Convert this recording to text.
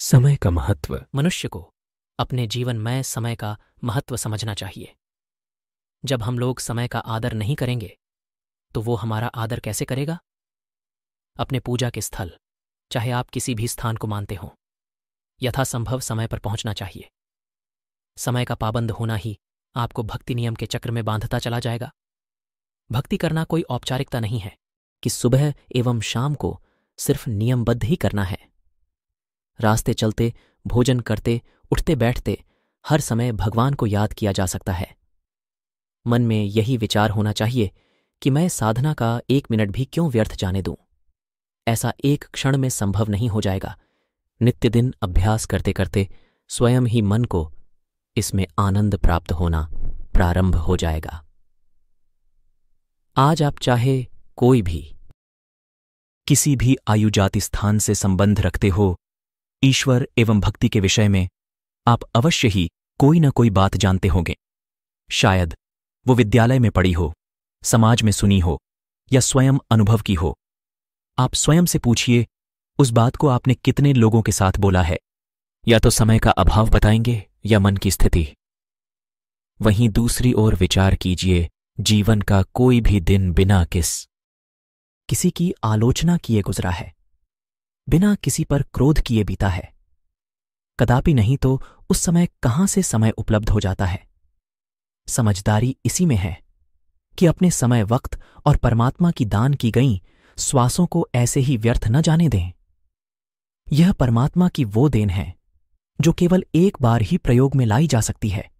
समय का महत्व मनुष्य को अपने जीवनमय समय का महत्व समझना चाहिए जब हम लोग समय का आदर नहीं करेंगे तो वो हमारा आदर कैसे करेगा अपने पूजा के स्थल चाहे आप किसी भी स्थान को मानते हों यथासंभव समय पर पहुंचना चाहिए समय का पाबंद होना ही आपको भक्ति नियम के चक्र में बांधता चला जाएगा भक्ति करना कोई औपचारिकता नहीं है कि सुबह एवं शाम को सिर्फ नियमबद्ध ही करना है रास्ते चलते भोजन करते उठते बैठते हर समय भगवान को याद किया जा सकता है मन में यही विचार होना चाहिए कि मैं साधना का एक मिनट भी क्यों व्यर्थ जाने दूं ऐसा एक क्षण में संभव नहीं हो जाएगा नित्य दिन अभ्यास करते करते स्वयं ही मन को इसमें आनंद प्राप्त होना प्रारंभ हो जाएगा आज आप चाहे कोई भी किसी भी आयु जाति स्थान से संबंध रखते हो ईश्वर एवं भक्ति के विषय में आप अवश्य ही कोई न कोई बात जानते होंगे शायद वो विद्यालय में पढ़ी हो समाज में सुनी हो या स्वयं अनुभव की हो आप स्वयं से पूछिए उस बात को आपने कितने लोगों के साथ बोला है या तो समय का अभाव बताएंगे या मन की स्थिति वहीं दूसरी ओर विचार कीजिए जीवन का कोई भी दिन बिना किस किसी की आलोचना किए गुजरा है बिना किसी पर क्रोध किए बीता है कदापि नहीं तो उस समय कहाँ से समय उपलब्ध हो जाता है समझदारी इसी में है कि अपने समय वक्त और परमात्मा की दान की गई श्वासों को ऐसे ही व्यर्थ न जाने दें यह परमात्मा की वो देन है जो केवल एक बार ही प्रयोग में लाई जा सकती है